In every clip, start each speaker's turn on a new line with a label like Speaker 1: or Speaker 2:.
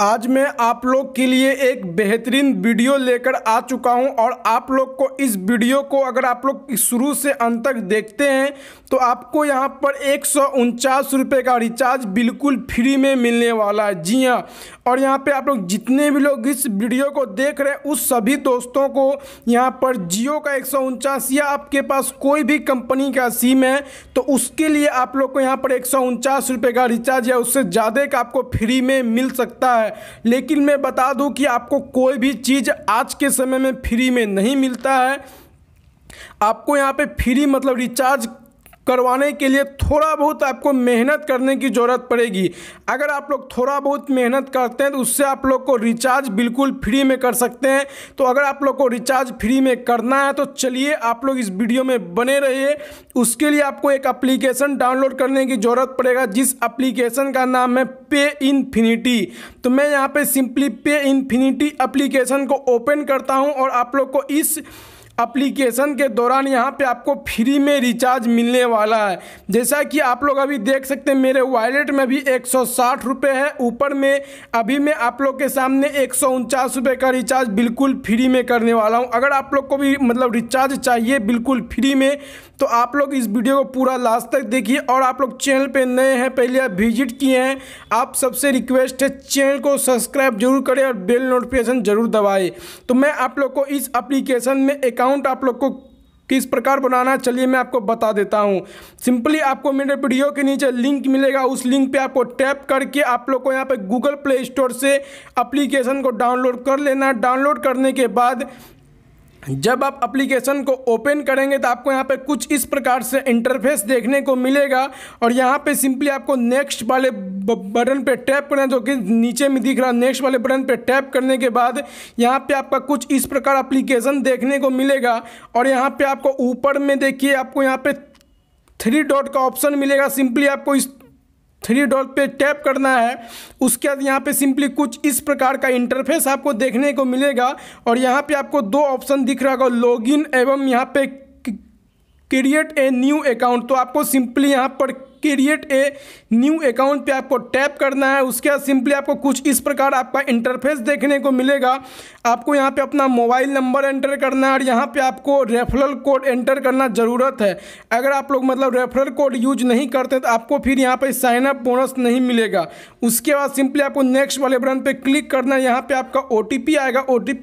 Speaker 1: आज मैं आप लोग के लिए एक बेहतरीन वीडियो लेकर आ चुका हूं और आप लोग को इस वीडियो को अगर आप लोग शुरू से अंत तक देखते हैं तो आपको यहां पर एक सौ का रिचार्ज बिल्कुल फ्री में मिलने वाला है जी हाँ और यहाँ पे आप लोग जितने भी लोग इस वीडियो को देख रहे हैं उस सभी दोस्तों को यहाँ पर जियो का एक या आपके पास कोई भी कंपनी का सिम है तो उसके लिए आप लोग को यहाँ पर एक रुपए का रिचार्ज या उससे ज़्यादा का आपको फ्री में मिल सकता है लेकिन मैं बता दूँ कि आपको कोई भी चीज़ आज के समय में फ्री में नहीं मिलता है आपको यहाँ पे फ्री मतलब रिचार्ज करवाने के लिए थोड़ा बहुत आपको मेहनत करने की ज़रूरत पड़ेगी अगर आप लोग थोड़ा बहुत मेहनत करते हैं तो उससे आप लोग को रिचार्ज बिल्कुल फ्री में कर सकते हैं तो अगर आप लोग को रिचार्ज फ्री में करना है तो चलिए आप लोग इस वीडियो में बने रहिए उसके लिए आपको एक अप्लीकेशन डाउनलोड करने की ज़रूरत पड़ेगा जिस अप्लीकेशन का नाम है पे इन्फिनिटी तो मैं यहाँ पर सिंपली पे इन्फिनिटी अप्लीकेशन को ओपन करता हूँ और आप लोग को इस अप्लीकेशन के दौरान यहाँ पे आपको फ्री में रिचार्ज मिलने वाला है जैसा कि आप लोग अभी देख सकते हैं मेरे वॉलेट में भी एक सौ है ऊपर में अभी मैं आप लोग के सामने एक सौ का रिचार्ज बिल्कुल फ्री में करने वाला हूँ अगर आप लोग को भी मतलब रिचार्ज चाहिए बिल्कुल फ्री में तो आप लोग इस वीडियो को पूरा लास्ट तक देखिए और आप लोग चैनल पे नए हैं पहले आप विजिट किए हैं आप सबसे रिक्वेस्ट है चैनल को सब्सक्राइब जरूर करें और बेल नोटिफिकेशन जरूर दबाएं तो मैं आप लोग को इस एप्लीकेशन में अकाउंट अकाउंट आप लोग को किस प्रकार बनाना है चलिए मैं आपको बता देता हूँ सिंपली आपको मेरे वीडियो के नीचे लिंक मिलेगा उस लिंक पे आपको टैप करके आप लोग को यहाँ पे गूगल प्ले स्टोर से एप्लीकेशन को डाउनलोड कर लेना डाउनलोड करने के बाद जब आप एप्लीकेशन को ओपन करेंगे तो आपको यहाँ पे कुछ इस प्रकार से इंटरफेस देखने को मिलेगा और यहाँ पे सिंपली आपको नेक्स्ट वाले बटन पे टैप करना है जो कि नीचे में दिख रहा है नेक्स्ट वाले बटन पे टैप करने के बाद यहाँ पे आपका कुछ इस प्रकार एप्लीकेशन देखने को मिलेगा और यहाँ पे आपको ऊपर में देखिए आपको यहाँ पे थ्री डॉट का ऑप्शन मिलेगा सिंपली आपको इस थ्री डॉट पे टैप करना है उसके बाद यहाँ पे सिंपली कुछ इस प्रकार का इंटरफेस आपको देखने को मिलेगा और यहाँ पे आपको दो ऑप्शन दिख रहा होगा लॉगिन एवं यहाँ पे क्रिएट ए न्यू अकाउंट तो आपको सिंपली यहाँ पर क्रिएट ए न्यू अकाउंट पे आपको टैप करना है उसके बाद सिंपली आपको कुछ इस प्रकार आपका इंटरफेस देखने को मिलेगा आपको यहाँ पे अपना मोबाइल नंबर एंटर करना है और यहाँ पे आपको रेफरल कोड एंटर करना ज़रूरत है अगर आप लोग मतलब रेफरल कोड यूज नहीं करते तो आपको फिर यहाँ पर साइनअप बोनस नहीं मिलेगा उसके बाद सिंपली आपको नेक्स्ट वाले बटन पर क्लिक करना है यहाँ पर आपका ओ आएगा ओ टी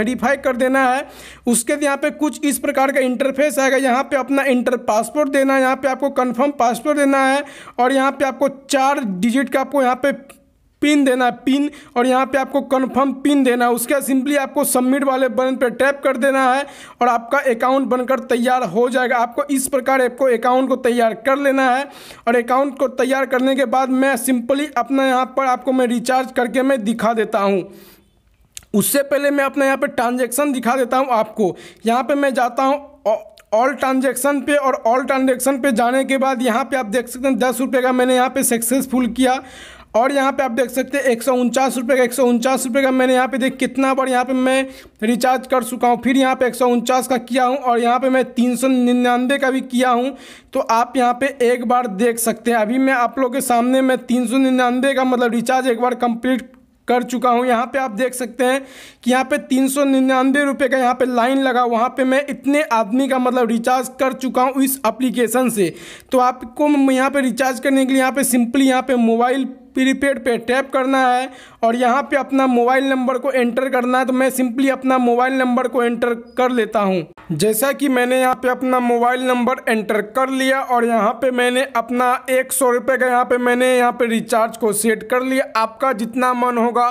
Speaker 1: वेरीफाई कर देना है उसके बाद यहाँ पर कुछ इस प्रकार का इंटरफेस आएगा यहाँ पर अपना इंटर पासपोर्ट देना है यहाँ पर आपको कन्फर्म पासपोर्ट देना करना है और यहाँ पे आपको चार डिजिट का आपको यहाँ पे पिन देना है पिन और यहाँ पे आपको कन्फर्म पिन देना है उसके सिंपली आपको सबमिट वाले बटन पे टैप कर देना है और आपका अकाउंट बनकर तैयार हो जाएगा आपको इस प्रकार आपको अकाउंट को तैयार कर लेना है और अकाउंट को तैयार करने के बाद मैं सिंपली अपना यहाँ पर आपको मैं रिचार्ज करके मैं दिखा देता हूँ उससे पहले मैं अपना यहाँ पर ट्रांजेक्शन दिखा देता हूँ आपको यहाँ पर मैं जाता हूँ ऑल ट्रांजेक्शन पे और ऑल ट्रांजेक्शन पे जाने के बाद यहाँ पे आप देख सकते हैं दस रुपये का मैंने यहाँ पे सक्सेसफुल किया और यहाँ पे आप देख सकते हैं एक सौ उनचास रुपये का एक सौ उनचास रुपये का मैंने यहाँ पे देख कितना बार यहाँ पे मैं रिचार्ज कर चुका हूँ फिर यहाँ पे एक सौ उनचास का किया हूँ और यहाँ पे मैं तीन सौ निन्यानवे का भी किया हूँ तो आप यहाँ पे एक बार देख सकते हैं अभी मैं आप लोग के सामने मैं तीन सौ निन्यानवे का मतलब रिचार्ज एक बार कम्प्लीट कर चुका हूँ यहाँ पे आप देख सकते हैं कि यहाँ पे तीन सौ निन्यानवे रुपये का यहाँ पे लाइन लगा वहाँ पे मैं इतने आदमी का मतलब रिचार्ज कर चुका हूँ इस एप्लीकेशन से तो आपको यहाँ पे रिचार्ज करने के लिए यहाँ पे सिंपली यहाँ पे मोबाइल प्रीपेड पे टैप करना है और यहाँ पे अपना मोबाइल नंबर को एंटर करना है तो मैं सिंपली अपना मोबाइल नंबर को एंटर कर लेता हूँ जैसा कि मैंने यहाँ पे अपना मोबाइल नंबर एंटर कर लिया और यहाँ पे मैंने अपना एक सौ रुपये का यहाँ पे मैंने यहाँ पे रिचार्ज को सेट कर लिया आपका जितना मन होगा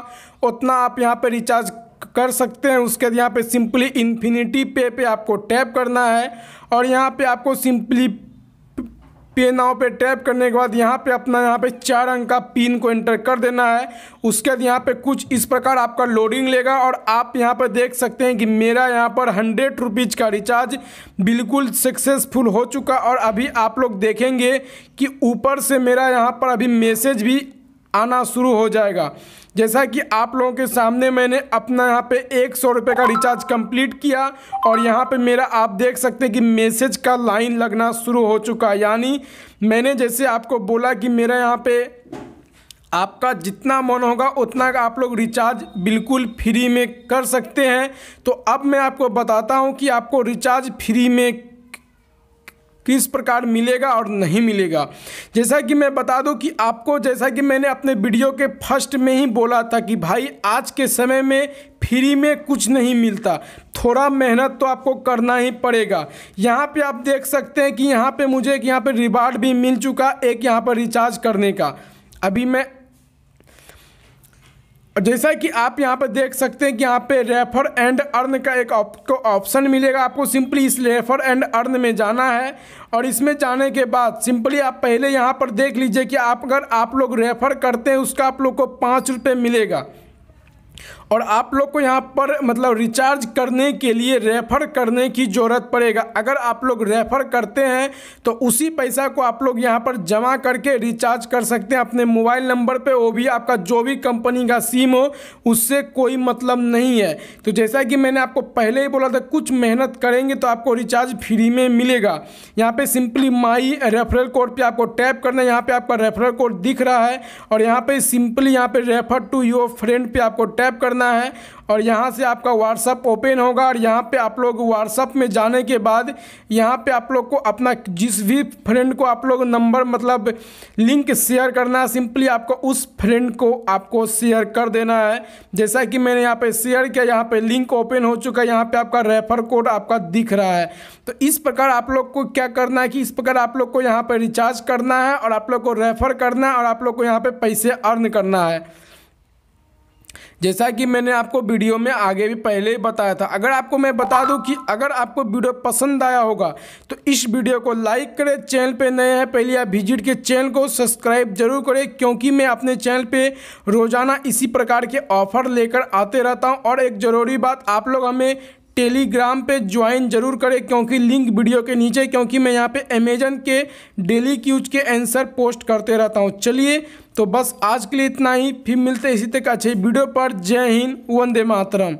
Speaker 1: उतना आप यहाँ पर रिचार्ज कर सकते हैं उसके बाद यहाँ पर सिंपली इन्फिनिटी पे पे आपको टैप करना है और यहाँ पर आपको सिंपली पे नाव पे टैप करने के बाद यहाँ पे अपना यहाँ पे चार अंक का पिन को एंटर कर देना है उसके बाद यहाँ पे कुछ इस प्रकार आपका लोडिंग लेगा और आप यहाँ पर देख सकते हैं कि मेरा यहाँ पर हंड्रेड रुपीज़ का रिचार्ज बिल्कुल सक्सेसफुल हो चुका और अभी आप लोग देखेंगे कि ऊपर से मेरा यहाँ पर अभी मैसेज भी आना शुरू हो जाएगा जैसा कि आप लोगों के सामने मैंने अपना यहाँ पे एक सौ रुपये का रिचार्ज कंप्लीट किया और यहाँ पे मेरा आप देख सकते हैं कि मैसेज का लाइन लगना शुरू हो चुका है यानी मैंने जैसे आपको बोला कि मेरा यहाँ पे आपका जितना मन होगा उतना का आप लोग रिचार्ज बिल्कुल फ्री में कर सकते हैं तो अब मैं आपको बताता हूं कि आपको रिचार्ज फ्री में किस प्रकार मिलेगा और नहीं मिलेगा जैसा कि मैं बता दूं कि आपको जैसा कि मैंने अपने वीडियो के फर्स्ट में ही बोला था कि भाई आज के समय में फ्री में कुछ नहीं मिलता थोड़ा मेहनत तो आपको करना ही पड़ेगा यहाँ पे आप देख सकते हैं कि यहाँ पे मुझे एक यहाँ पर रिवार्ड भी मिल चुका एक यहाँ पर रिचार्ज करने का अभी मैं और जैसा कि आप यहाँ पर देख सकते हैं कि यहाँ पे रेफर एंड अर्न का एक आपको ऑप्शन मिलेगा आपको सिंपली इस रेफर एंड अर्न में जाना है और इसमें जाने के बाद सिंपली आप पहले यहाँ पर देख लीजिए कि आप अगर आप लोग रेफर करते हैं उसका आप लोग को पाँच रुपये मिलेगा और आप लोग को यहाँ पर मतलब रिचार्ज करने के लिए रेफ़र करने की ज़रूरत पड़ेगा अगर आप लोग रेफ़र करते हैं तो उसी पैसा को आप लोग यहाँ पर जमा करके रिचार्ज कर सकते हैं अपने मोबाइल नंबर पे वो भी आपका जो भी कंपनी का सिम हो उससे कोई मतलब नहीं है तो जैसा कि मैंने आपको पहले ही बोला था कुछ मेहनत करेंगे तो आपको रिचार्ज फ्री में मिलेगा यहाँ पर सिंपली माई रेफरल कोड पर आपको टैप करना है यहाँ पर आपका रेफरल कोड दिख रहा है और यहाँ पर सिंपली यहाँ पर रेफर टू योर फ्रेंड पर आपको टैप करना करना है और यहाँ से आपका व्हाट्सअप ओपन होगा और यहाँ पे आप लोग व्हाट्सअप में जाने के बाद यहाँ पे आप लोग को अपना जिस भी फ्रेंड को आप लोग नंबर मतलब लिंक शेयर करना है सिंपली आपको उस फ्रेंड को आपको शेयर कर देना है जैसा कि मैंने यहाँ पे शेयर किया यहाँ पे लिंक ओपन हो चुका है यहाँ पे आपका रेफर कोड आपका दिख रहा है तो इस प्रकार आप लोग को क्या करना है कि इस प्रकार आप लोग को यहाँ पर रिचार्ज करना है और आप लोग को रेफर करना है और आप लोग को यहाँ पर पैसे अर्न करना है जैसा कि मैंने आपको वीडियो में आगे भी पहले ही बताया था अगर आपको मैं बता दूं कि अगर आपको वीडियो पसंद आया होगा तो इस वीडियो को लाइक करें चैनल पे नए हैं पहले आप विजिट के चैनल को सब्सक्राइब जरूर करें क्योंकि मैं अपने चैनल पर रोज़ाना इसी प्रकार के ऑफर लेकर आते रहता हूँ और एक ज़रूरी बात आप लोग हमें टेलीग्राम पे ज्वाइन जरूर करें क्योंकि लिंक वीडियो के नीचे क्योंकि मैं यहाँ पे अमेजन के डेली क्यूज के आंसर पोस्ट करते रहता हूँ चलिए तो बस आज के लिए इतना ही फिर मिलते इसी तक अच्छे वीडियो पर जय हिंद वंदे मातरम